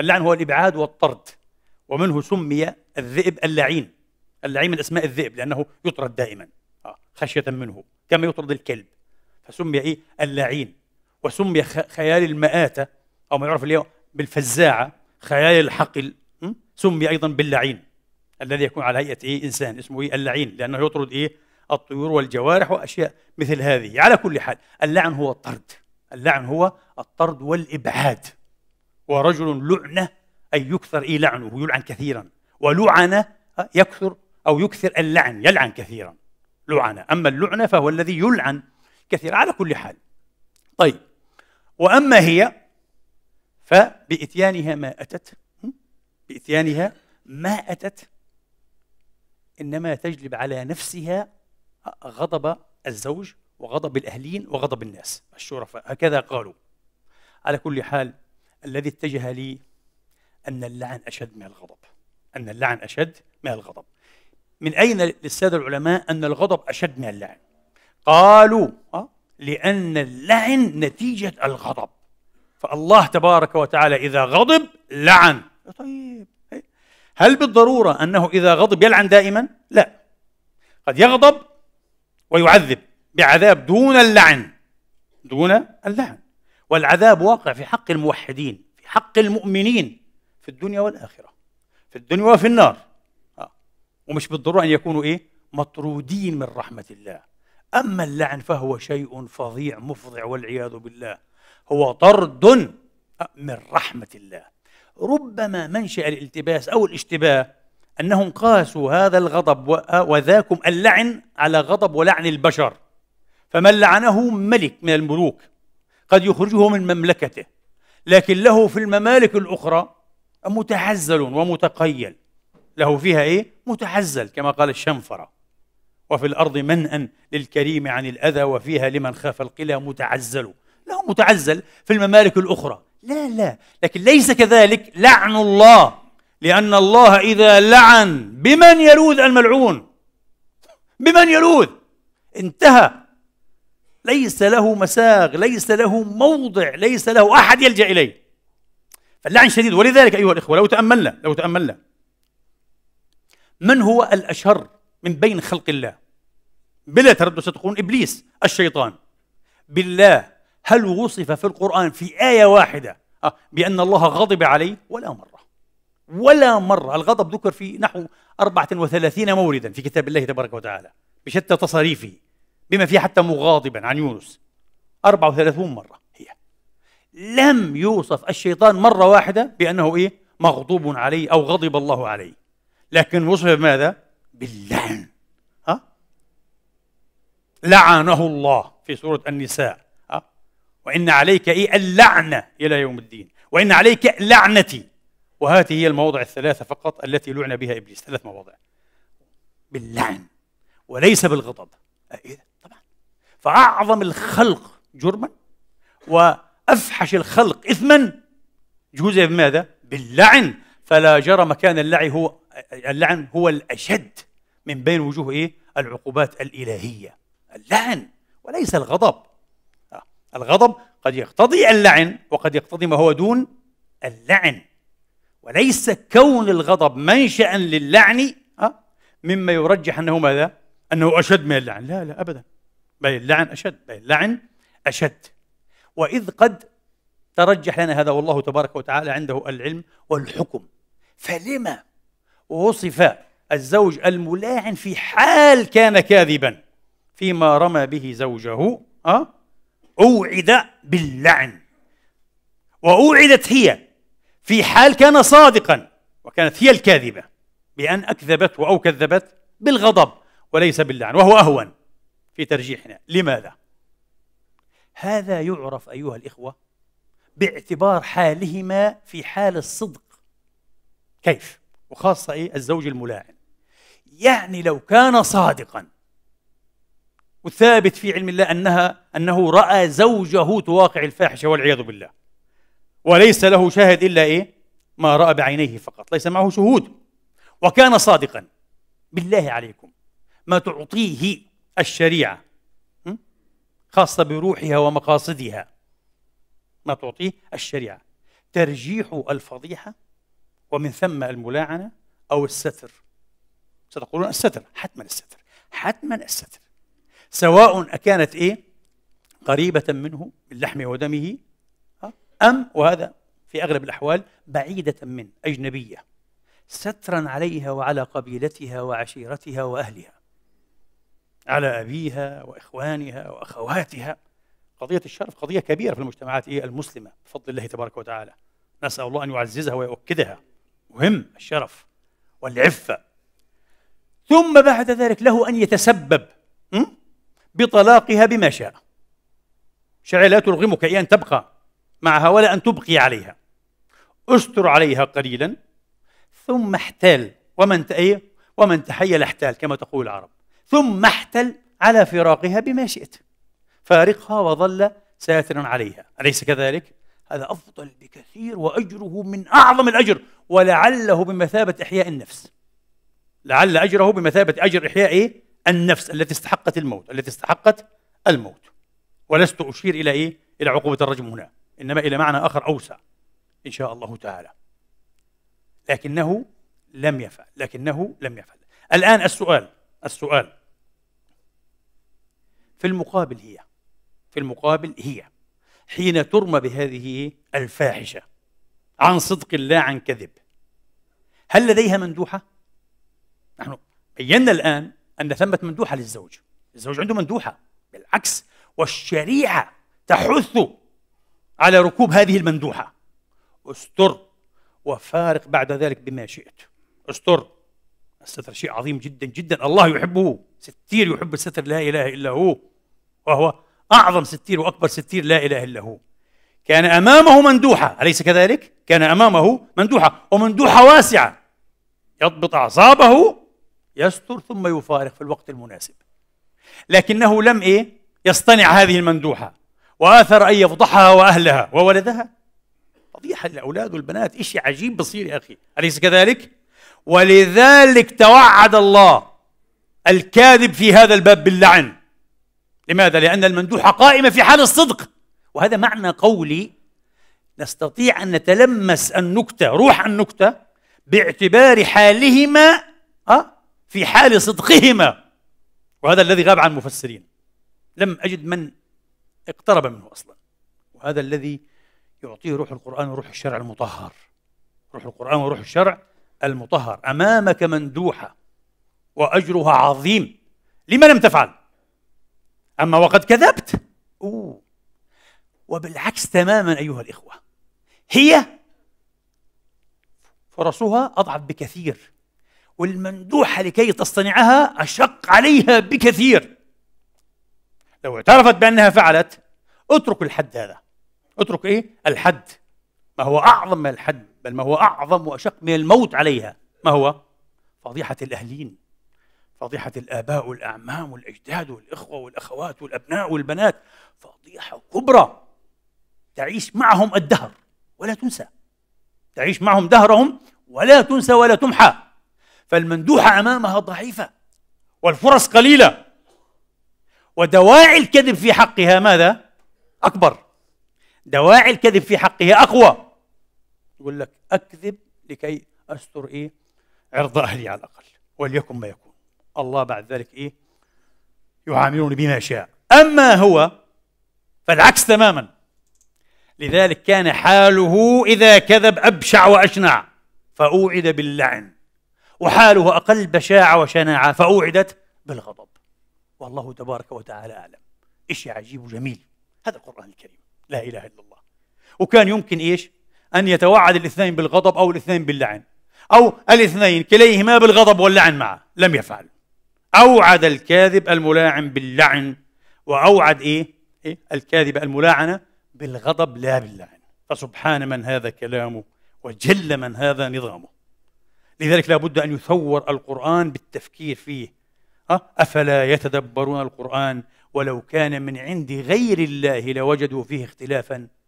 اللعن هو الابعاد والطرد ومنه سمي الذئب اللعين اللعين من اسماء الذئب لانه يطرد دائما آه، خشيه منه كما يطرد الكلب فسمي ايه اللعين وسمي خيال المآتة او ما يعرف اليوم بالفزاعه خيال الحقل سمي ايضا باللعين الذي يكون على هيئه ايه انسان اسمه ايه اللعين لانه يطرد ايه الطيور والجوارح واشياء مثل هذه على كل حال اللعن هو الطرد اللعن هو الطرد والابعاد ورجل لعنة أي يكثر إيه لعنه يلعن كثيرا ولعن آه، يكثر أو يكثر اللعن يلعن كثيرا لعنة أما اللعنة فهو الذي يلعن كثيرا على كل حال طيب وأما هي فبإتيانها ما أتت بإتيانها ما أتت إنما تجلب على نفسها آه، غضب الزوج وغضب الأهلين وغضب الناس الشرفاء هكذا قالوا على كل حال الذي اتجه لي أن اللعن أشد من الغضب أن اللعن أشد من الغضب من أين للسادة العلماء أن الغضب أشد من اللعن قالوا آه، لأن اللعن نتيجة الغضب فالله تبارك وتعالى إذا غضب لعن طيب هل بالضرورة أنه إذا غضب يلعن دائما؟ لا قد يغضب ويعذب بعذاب دون اللعن دون اللعن والعذاب واقع في حق الموحدين في حق المؤمنين في الدنيا والآخرة في الدنيا وفي النار آه. ومش بالضرورة أن يكونوا إيه مطرودين من رحمة الله أما اللعن فهو شيء فظيع مفظع والعياذ بالله هو طرد آه، من رحمة الله ربما منشأ الالتباس أو الاشتباه أنهم قاسوا هذا الغضب آه، وذاكم اللعن على غضب ولعن البشر فمن لعنه ملك من الملوك قد يخرجه من مملكته لكن له في الممالك الأخرى متعزل ومتقيل له فيها إيه؟ متعزل كما قال الشنفرة وفي الأرض منأ للكريم عن الأذى وفيها لمن خاف القلى متعزل له متعزل في الممالك الأخرى لا لا لكن ليس كذلك لعن الله لأن الله إذا لعن بمن يلوذ الملعون بمن يلوذ انتهى ليس له مساغ ليس له موضع ليس له أحد يلجأ إليه فاللعن شديد ولذلك أيها الإخوة لو تأملنا لو تأملنا من هو الأشر من بين خلق الله بلا تردد ستقولون إبليس الشيطان بالله هل وصف في القرآن في آية واحدة آه، بأن الله غضب عليه ولا مرة ولا مرة الغضب ذكر في نحو 34 موردا في كتاب الله تبارك وتعالى بشتى تصاريفه بما فيه حتى مغاضبا عن يونس 34 مرة هي لم يوصف الشيطان مرة واحدة بأنه إيه مغضوب عليه أو غضب الله عليه لكن وصف ماذا باللعن ها لعنه الله في سورة النساء ها وإن عليك إيه اللعنة إلى يوم الدين وإن عليك لعنتي وهذه هي المواضع الثلاثة فقط التي لعن بها إبليس ثلاث مواضع باللعن وليس بالغضب إيه؟ فأعظم الخلق جرما وأفحش الخلق إثما جوزي بماذا؟ باللعن فلا جرم كان اللعن هو اللعن هو الأشد من بين وجوه إيه؟ العقوبات الإلهية اللعن وليس الغضب الغضب قد يقتضي اللعن وقد يقتضي ما هو دون اللعن وليس كون الغضب منشأ للعن مما يرجح أنه ماذا؟ أنه أشد من اللعن لا لا أبدا بل اللعن أشد بل اللعن أشد وإذ قد ترجح لنا هذا والله تبارك وتعالى عنده العلم والحكم فلما وصف الزوج الملاعن في حال كان كاذبا فيما رمى به زوجه أه؟ أوعد باللعن وأوعدت هي في حال كان صادقا وكانت هي الكاذبة بأن أكذبت أو كذبت بالغضب وليس باللعن وهو أهون في ترجيحنا لماذا هذا يعرف ايها الاخوه باعتبار حالهما في حال الصدق كيف وخاصه ايه الزوج الملاعن يعني لو كان صادقا وثابت في علم الله انها انه راى زوجه تواقع الفاحشه والعياذ بالله وليس له شاهد الا ايه ما راى بعينيه فقط ليس معه شهود وكان صادقا بالله عليكم ما تعطيه الشريعة خاصة بروحها ومقاصدها ما تعطيه الشريعة ترجيح الفضيحة ومن ثم الملاعنة أو الستر ستقولون الستر حتما الستر حتما الستر سواء أكانت إيه قريبة منه من لحمه ودمه أم وهذا في أغلب الأحوال بعيدة منه أجنبية سترا عليها وعلى قبيلتها وعشيرتها وأهلها على أبيها وإخوانها وأخواتها قضية الشرف قضية كبيرة في المجتمعات إيه المسلمة بفضل الله تبارك وتعالى نسأل الله أن يعززها ويؤكدها مهم الشرف والعفة ثم بعد ذلك له أن يتسبب بطلاقها بما شاء شرع لا ترغمك أن تبقى معها ولا أن تبقي عليها استر عليها قليلا ثم احتال ومن تأيه ومن تحيل احتال كما تقول العرب ثم احتل على فراقها بما شئت فارقها وظل ساترا عليها أليس كذلك؟ هذا أفضل بكثير وأجره من أعظم الأجر ولعله بمثابة إحياء النفس لعل أجره بمثابة أجر إحياء إيه؟ النفس التي استحقت الموت التي استحقت الموت ولست أشير إلى إيه؟ إلى عقوبة الرجم هنا إنما إلى معنى آخر أوسع إن شاء الله تعالى لكنه لم يفعل لكنه لم يفعل الآن السؤال السؤال في المقابل هي في المقابل هي حين ترمى بهذه الفاحشة عن صدق الله عن كذب هل لديها مندوحة؟ نحن بينا الآن أن ثمة مندوحة للزوج الزوج عنده مندوحة بالعكس والشريعة تحث على ركوب هذه المندوحة استر وفارق بعد ذلك بما شئت استر الستر شيء عظيم جدا جدا الله يحبه ستير يحب الستر لا إله إلا هو وهو أعظم ستير وأكبر ستير لا إله إلا هو كان أمامه مندوحة أليس كذلك؟ كان أمامه مندوحة ومندوحة واسعة يضبط أعصابه يستر ثم يفارق في الوقت المناسب لكنه لم إيه؟ يصطنع هذه المندوحة وآثر أن يفضحها وأهلها وولدها فضيحة الأولاد والبنات إشي عجيب بصير يا أخي أليس كذلك؟ ولذلك توعد الله الكاذب في هذا الباب باللعن لماذا؟ لأن المندوحة قائمة في حال الصدق وهذا معنى قولي نستطيع أن نتلمس النكتة روح النكتة باعتبار حالهما آه، في حال صدقهما وهذا الذي غاب عن المفسرين لم أجد من اقترب منه أصلا وهذا الذي يعطيه روح القرآن وروح الشرع المطهر روح القرآن وروح الشرع المطهر أمامك مندوحة وأجرها عظيم لما لم تفعل أما وقد كذبت أوه. وبالعكس تماما أيها الإخوة هي فرصها أضعف بكثير والمندوحة لكي تصطنعها أشق عليها بكثير لو اعترفت بأنها فعلت اترك الحد هذا اترك إيه؟ الحد ما هو أعظم من الحد بل ما هو أعظم وأشق من الموت عليها ما هو؟ فضيحة الأهلين فضيحة الآباء والأعمام والأجداد والإخوة والأخوات والأبناء والبنات فضيحة كبرى تعيش معهم الدهر ولا تنسى تعيش معهم دهرهم ولا تنسى ولا تمحى فالمندوحة أمامها ضعيفة والفرص قليلة ودواعي الكذب في حقها ماذا؟ أكبر دواعي الكذب في حقها أقوى يقول لك أكذب لكي أستر إيه؟ عرض أهلي على الأقل وليكن ما يكون الله بعد ذلك إيه يعاملون بما شاء أما هو فالعكس تماما لذلك كان حاله إذا كذب أبشع وأشنع فأوعد باللعن وحاله أقل بشاعة وشناعة فأوعدت بالغضب والله تبارك وتعالى أعلم شيء عجيب وجميل هذا القرآن الكريم لا إله إلا الله وكان يمكن إيش أن يتوعد الاثنين بالغضب أو الاثنين باللعن أو الاثنين كليهما بالغضب واللعن معه لم يفعل أوعد الكاذب الملاعن باللعن وأوعد إيه؟, إيه؟ الكاذب الملاعنة بالغضب لا باللعن فسبحان من هذا كلامه وجل من هذا نظامه لذلك لا بد أن يثور القرآن بالتفكير فيه أه؟ أفلا يتدبرون القرآن ولو كان من عند غير الله لوجدوا فيه اختلافا